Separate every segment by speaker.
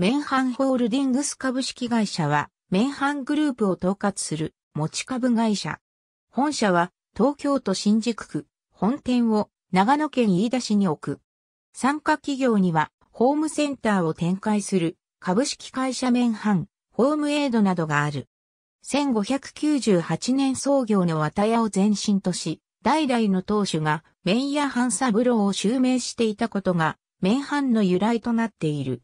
Speaker 1: メンハンホールディングス株式会社は、メンハングループを統括する持ち株会社。本社は、東京都新宿区、本店を長野県飯田市に置く。参加企業には、ホームセンターを展開する株式会社メンハン、ホームエイドなどがある。1598年創業の綿屋を前身とし、代々の当主が麺屋ブローを襲名していたことが、メンハンの由来となっている。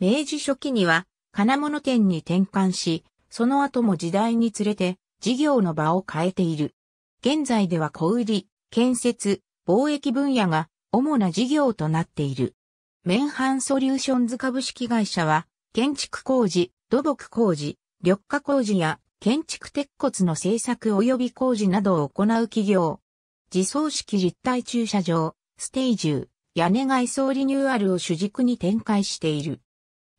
Speaker 1: 明治初期には金物店に転換し、その後も時代につれて事業の場を変えている。現在では小売、建設、貿易分野が主な事業となっている。メンハンソリューションズ株式会社は、建築工事、土木工事、緑化工事や建築鉄骨の製作及び工事などを行う企業。自走式立体駐車場、ステージュ、屋根外装リニューアルを主軸に展開している。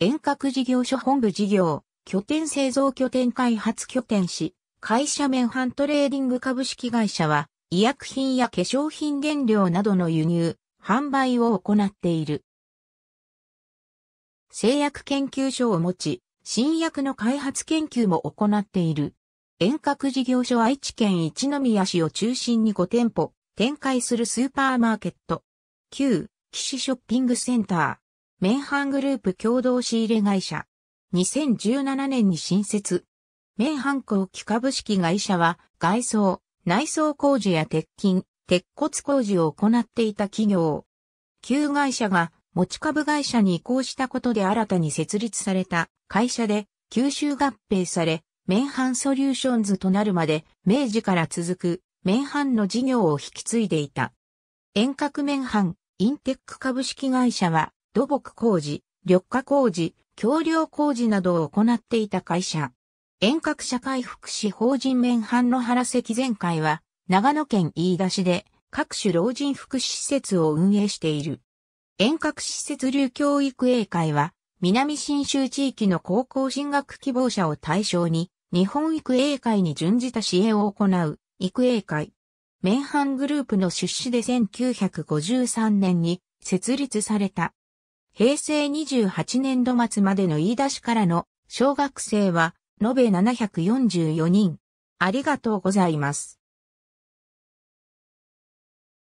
Speaker 1: 遠隔事業所本部事業、拠点製造拠点開発拠点し、会社面販トレーディング株式会社は、医薬品や化粧品原料などの輸入、販売を行っている。製薬研究所を持ち、新薬の開発研究も行っている。遠隔事業所愛知県一宮市を中心に5店舗、展開するスーパーマーケット。旧、岸ショッピングセンター。メンハングループ共同仕入れ会社。2017年に新設。メンハン工機株式会社は外装、内装工事や鉄筋、鉄骨工事を行っていた企業。旧会社が持ち株会社に移行したことで新たに設立された会社で吸収合併され、メンハンソリューションズとなるまで明治から続くメンハンの事業を引き継いでいた。遠隔メンハン、インテック株式会社は土木工事、緑化工事、橋梁工事などを行っていた会社。遠隔社会福祉法人面反の原石前会は、長野県飯田市で各種老人福祉施設を運営している。遠隔施設流教育英会は、南新州地域の高校進学希望者を対象に、日本育英会に準じた支援を行う、育英会。メンハングループの出資で1953年に設立された。平成28年度末までの飯田市からの小学生は、延べ744人。ありがとうございます。